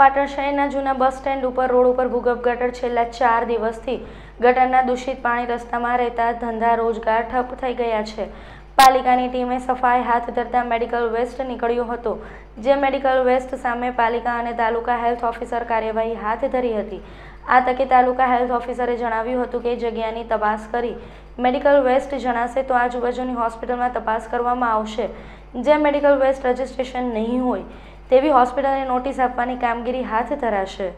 પાટણ શહેરના જૂના bus stand ઉપર રોડ ઉપર ભૂગર્ભ ગટર છેલ્લા ચાર દિવસથી ગટરના દૂષિત પાણી રસ્તામાં રહેતા ધંધા રોજગાર ઠપ થઈ ગયા છે પાલિકાની ટીમે સફાઈ હાથ ધરતા મેડિકલ વેસ્ટ નીકળ્યો હતો જે મેડિકલ વેસ્ટ સામે પાલિકા અને તાલુકા હેલ્થ ઓફિસર કાર્યવાહી હાથ ધરી હતી આ તકે તાલુકા હેલ્થ ઓફિસરે જણાવ્યું હતું કે જગ્યાની તપાસ કરી મેડિકલ વેસ્ટ જણાશે તો આજુબાજુની હોસ્પિટલમાં તપાસ કરવામાં આવશે જે મેડિકલ વેસ્ટ રજિસ્ટ્રેશન નહીં હોય તેવી હોસ્પિટલને નોટિસ આપવાની કામગીરી હાથ ધરાશે